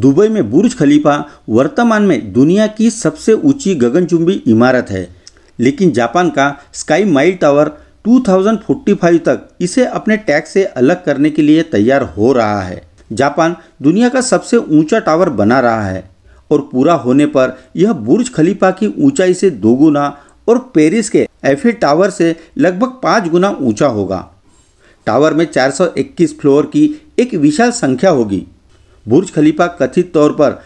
Dubai में बुर्ज खलीफा वर्तमान में दुनिया की सबसे ऊंची गगनचुंबी इमारत है लेकिन जापान का स्काई माइल टावर 2045 तक इसे अपने टैक्स से अलग करने के लिए तैयार हो रहा है जापान दुनिया का सबसे ऊंचा टावर बना रहा है और पूरा होने पर यह बुर्ज खलीफा की ऊंचाई से दोगुना और पेरिस के एफिल टावर से लगभग पाँच गुना ऊंचा होगा टावर में 421 फ्लोर की एक विशाल संख्या होगी बुर्ज खलीफा कथित तौर पर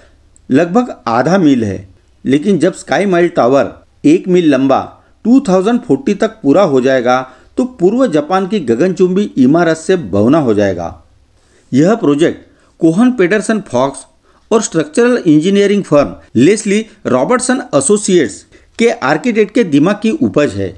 लगभग आधा मील है लेकिन जब स्काई माइल टावर एक मील लंबा 2040 तक पूरा हो जाएगा तो पूर्व जापान की गगनचुंबी इमारत से भवना हो जाएगा यह प्रोजेक्ट कोहन पेडरसन फॉक्स और structural engineering firm Leslie Robertson associates के आर्किटेक्ट के दिमाग की उपज है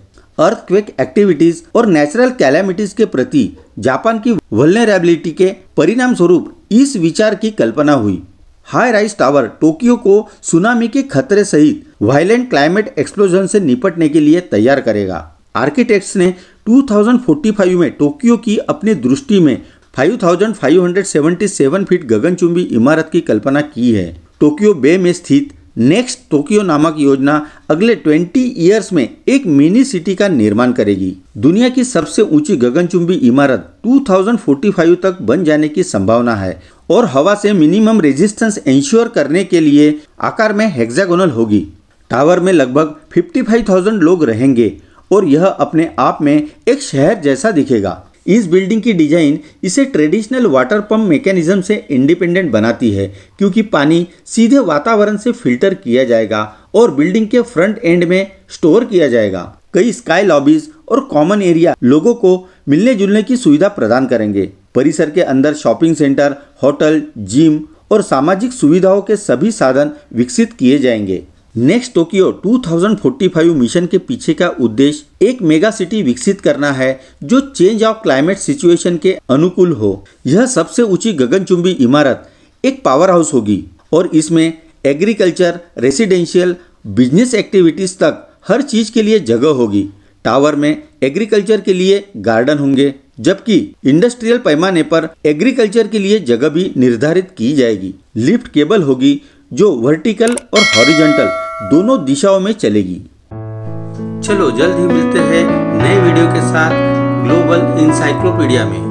अर्थक्वेक एक्टिविटीज और नेचुरल कैलामिटीज के प्रति जापान की वल्नरेबिलिटी के परिणाम स्वरूप इस विचार की कल्पना हुई हाई राइज टावर टोक्यो को सुनामी के खतरे सहित वायलेंट क्लाइमेट एक्सप्लोजन से निपटने के लिए तैयार करेगा आर्किटेक्ट्स ने 2045 में टोक्यो की अपनी दृष्टि में 5,577 फीट गगनचुंबी इमारत की कल्पना की है टोक्यो बे में स्थित नेक्स्ट टोक्यो नामक योजना अगले 20 ईयर्स में एक मिनी सिटी का निर्माण करेगी दुनिया की सबसे ऊंची गगनचुंबी इमारत 2045 तक बन जाने की संभावना है और हवा से मिनिमम रेजिस्टेंस इंश्योर करने के लिए आकार में हेक्सागोनल होगी टावर में लगभग 55,000 लोग रहेंगे और यह अपने आप में एक शहर जैसा दिखेगा इस बिल्डिंग की डिजाइन इसे ट्रेडिशनल वाटर पंप मेकेनिज्म से इंडिपेंडेंट बनाती है क्योंकि पानी सीधे वातावरण से फिल्टर किया जाएगा और बिल्डिंग के फ्रंट एंड में स्टोर किया जाएगा कई स्काई लॉबीज और कॉमन एरिया लोगों को मिलने जुलने की सुविधा प्रदान करेंगे परिसर के अंदर शॉपिंग सेंटर होटल जिम और सामाजिक सुविधाओं के सभी साधन विकसित किए जाएंगे नेक्स्ट टोक्यो 2045 मिशन के पीछे का उद्देश्य एक मेगा सिटी विकसित करना है जो चेंज ऑफ क्लाइमेट सिचुएशन के अनुकूल हो यह सबसे ऊंची गगनचुंबी इमारत एक पावर हाउस होगी और इसमें एग्रीकल्चर रेसिडेंशियल बिजनेस एक्टिविटीज तक हर चीज के लिए जगह होगी टावर में एग्रीकल्चर के लिए गार्डन होंगे जबकि इंडस्ट्रियल पैमाने पर एग्रीकल्चर के लिए जगह भी निर्धारित की जाएगी लिफ्ट केबल होगी जो वर्टिकल और हॉरिजेंटल दोनों दिशाओं में चलेगी चलो जल्द ही मिलते हैं नए वीडियो के साथ ग्लोबल इंसाइक्लोपीडिया में